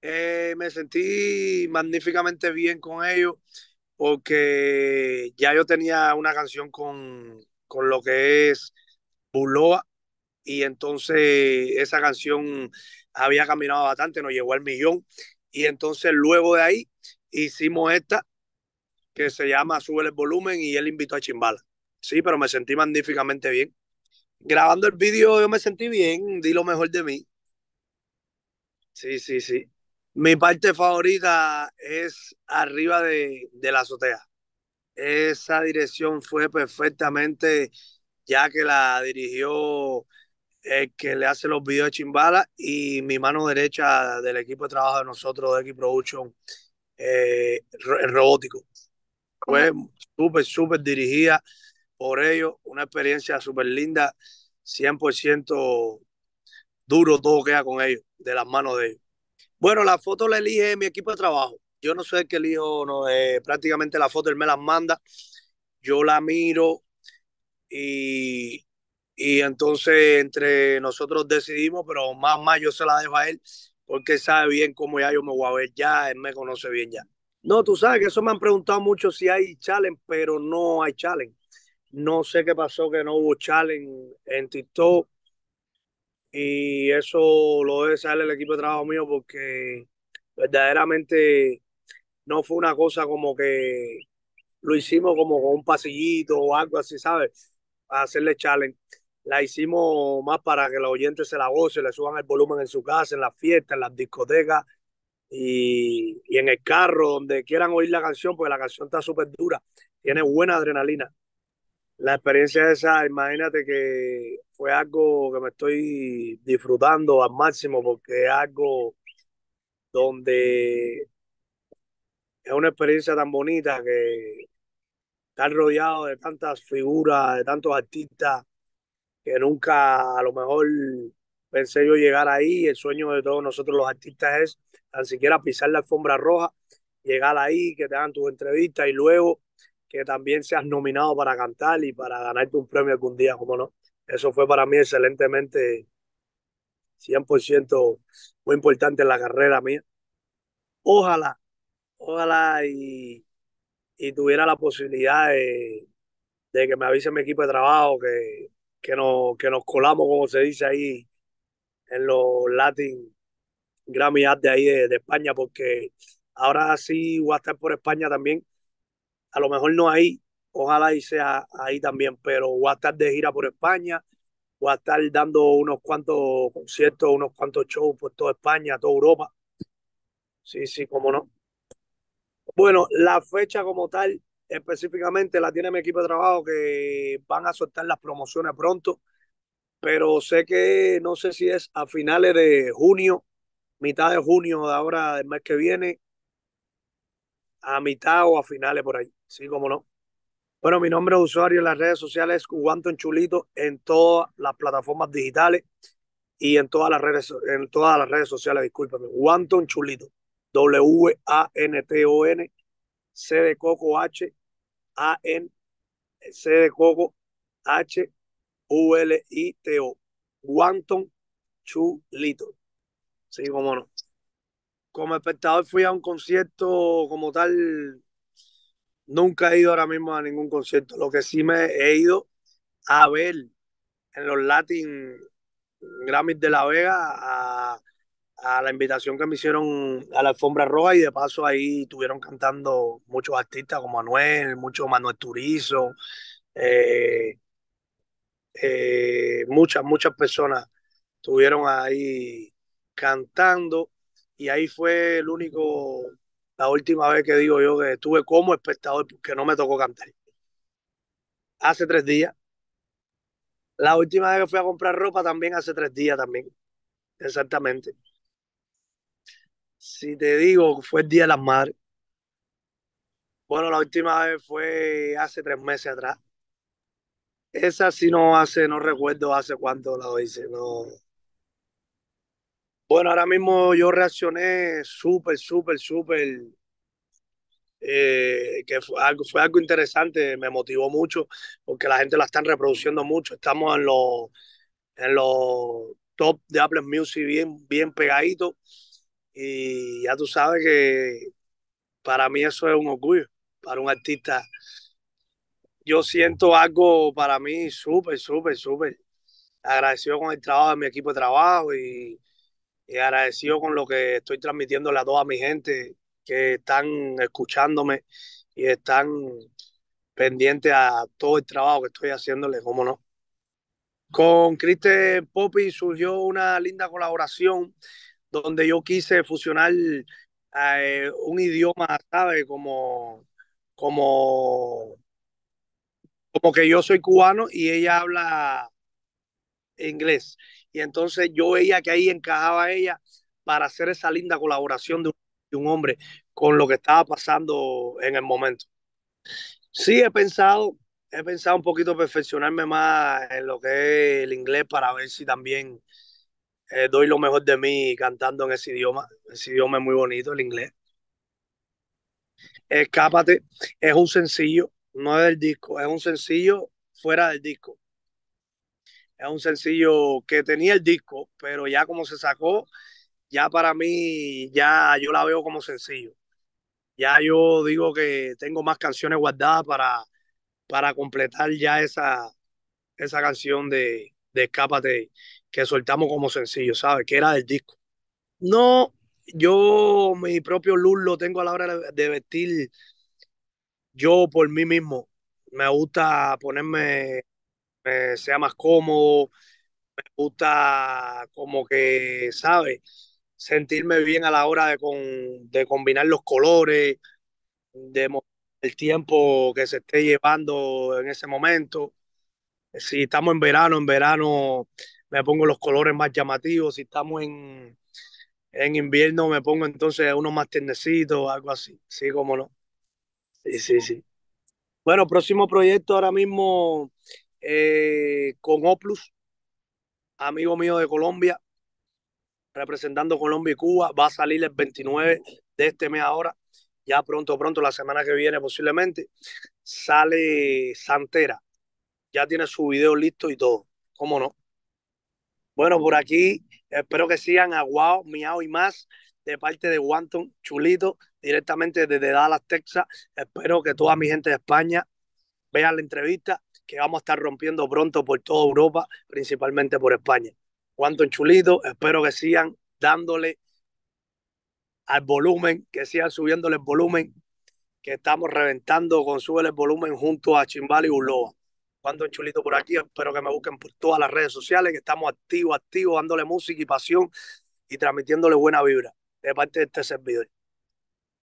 Eh, me sentí magníficamente bien con ellos porque ya yo tenía una canción con, con lo que es Buloa y entonces esa canción había caminado bastante, nos llegó al millón y entonces luego de ahí hicimos esta que se llama Sube el volumen y él invitó a Chimbala. Sí, pero me sentí magníficamente bien. Grabando el vídeo yo me sentí bien, di lo mejor de mí. Sí, sí, sí. Mi parte favorita es arriba de, la azotea. Esa dirección fue perfectamente, ya que la dirigió el que le hace los videos de Chimbala y mi mano derecha del equipo de trabajo de nosotros de X-Production, eh, robótico. Fue súper, súper dirigida por ellos, una experiencia súper linda, 100% duro todo queda con ellos, de las manos de ellos. Bueno, la foto la elige mi equipo de trabajo. Yo no sé el que elijo, no, eh, prácticamente la foto él me la manda. Yo la miro y, y entonces entre nosotros decidimos, pero más más yo se la dejo a él porque sabe bien cómo ya yo me voy a ver ya, él me conoce bien ya. No, tú sabes que eso me han preguntado mucho si hay challenge, pero no hay challenge. No sé qué pasó que no hubo challenge en TikTok y eso lo debe saber el equipo de trabajo mío porque verdaderamente no fue una cosa como que lo hicimos como con un pasillito o algo así, ¿sabes? Para hacerle challenge. La hicimos más para que los oyentes se la gocen, le suban el volumen en su casa, en las fiestas, en las discotecas y, y en el carro, donde quieran oír la canción, porque la canción está súper dura, tiene buena adrenalina la experiencia esa, imagínate que fue algo que me estoy disfrutando al máximo porque es algo donde es una experiencia tan bonita que estar rodeado de tantas figuras, de tantos artistas que nunca a lo mejor pensé yo llegar ahí. El sueño de todos nosotros los artistas es tan siquiera pisar la alfombra roja, llegar ahí, que te hagan tus entrevistas y luego que también seas nominado para cantar y para ganarte un premio algún día, como no. Eso fue para mí excelentemente, 100% muy importante en la carrera mía. Ojalá, ojalá y, y tuviera la posibilidad de, que me avise mi equipo de trabajo, que, que, nos, que nos colamos, como se dice ahí, en los Latin Grammy de ahí de, de España, porque ahora sí voy a estar por España también a lo mejor no ahí, ojalá y sea ahí también, pero voy a estar de gira por España, voy a estar dando unos cuantos conciertos, unos cuantos shows por toda España, toda Europa. Sí, sí, cómo no. Bueno, la fecha como tal, específicamente la tiene mi equipo de trabajo que van a soltar las promociones pronto, pero sé que no sé si es a finales de junio, mitad de junio de ahora del mes que viene, a mitad o a finales por ahí. Sí, cómo no. Bueno, mi nombre de usuario en las redes sociales es Guanton Chulito en todas las plataformas digitales y en todas las redes, en todas las redes sociales, discúlpame. Guanton Chulito. W-A-N-T-O-N, C de Coco H, A-N, C de Coco H, U-L-I-T-O. Guanton Chulito. Sí, cómo no. Como espectador fui a un concierto como tal nunca he ido ahora mismo a ningún concierto. Lo que sí me he ido a ver en los Latin Grammys de La Vega a, la invitación que me hicieron a la alfombra roja y de paso ahí estuvieron cantando muchos artistas como Manuel, mucho Manuel Turizo, eh, eh, muchas, muchas personas estuvieron ahí cantando y ahí fue el único la última vez que digo yo que estuve como espectador porque no me tocó cantar. Hace tres días. La última vez que fui a comprar ropa también hace tres días también. Exactamente. Si te digo, fue el Día de las Madres. Bueno, la última vez fue hace tres meses atrás. Esa sí no hace, no recuerdo hace cuánto la hice, no, bueno, ahora mismo yo reaccioné súper, súper, súper, eh, que fue algo, fue algo interesante, me motivó mucho, porque la gente la está reproduciendo mucho, estamos en los, en los top de Apple Music bien, bien pegadito, y ya tú sabes que para mí eso es un orgullo, para un artista. Yo siento algo para mí súper, súper, súper agradecido con el trabajo de mi equipo de trabajo y y agradecido con lo que estoy transmitiendo a mi gente que están escuchándome y están pendientes a todo el trabajo que estoy haciéndole, cómo no. Con Criste Poppy surgió una linda colaboración donde yo quise fusionar eh, un idioma, ¿sabes? Como, como, como que yo soy cubano y ella habla inglés. Y entonces yo veía que ahí encajaba ella para hacer esa linda colaboración de un, hombre con lo que estaba pasando en el momento. Sí, he pensado, he pensado un poquito perfeccionarme más en lo que es el inglés para ver si también eh, doy lo mejor de mí cantando en ese idioma. Ese idioma es muy bonito, el inglés. Escápate, es un sencillo, no es del disco, es un sencillo fuera del disco. Es un sencillo que tenía el disco, pero ya como se sacó, ya para mí, ya yo la veo como sencillo. Ya yo digo que tengo más canciones guardadas para, para completar ya esa, esa canción de, de Escápate que soltamos como sencillo, ¿sabes? Que era del disco. No, yo mi propio look lo tengo a la hora de vestir yo por mí mismo. Me gusta ponerme sea más cómodo, me gusta como que, ¿sabes? Sentirme bien a la hora de, con, de combinar los colores, de el tiempo que se esté llevando en ese momento. Si estamos en verano, en verano me pongo los colores más llamativos. Si estamos en, en invierno, me pongo entonces unos más tiernecitos, algo así. Sí, cómo no. Sí, sí, sí. Bueno, próximo proyecto ahora mismo eh, con Oplus, amigo mío de Colombia, representando Colombia y Cuba. Va a salir el 29 de este mes ahora. Ya pronto, pronto, la semana que viene posiblemente, sale Santera. Ya tiene su video listo y todo. ¿Cómo no? Bueno, por aquí espero que sigan a Wow, Miau y más de parte de Wanton Chulito, directamente desde Dallas, Texas. Espero que toda mi gente de España vea la entrevista que vamos a estar rompiendo pronto por toda Europa, principalmente por España. Cuánto en chulito, espero que sigan dándole al volumen, que sigan subiéndole el volumen, que estamos reventando con sube el volumen junto a Chimbal y Uloa. Cuando en chulito por aquí, espero que me busquen por todas las redes sociales, que estamos activos, activos, dándole música y pasión y transmitiéndole buena vibra de parte de este servidor.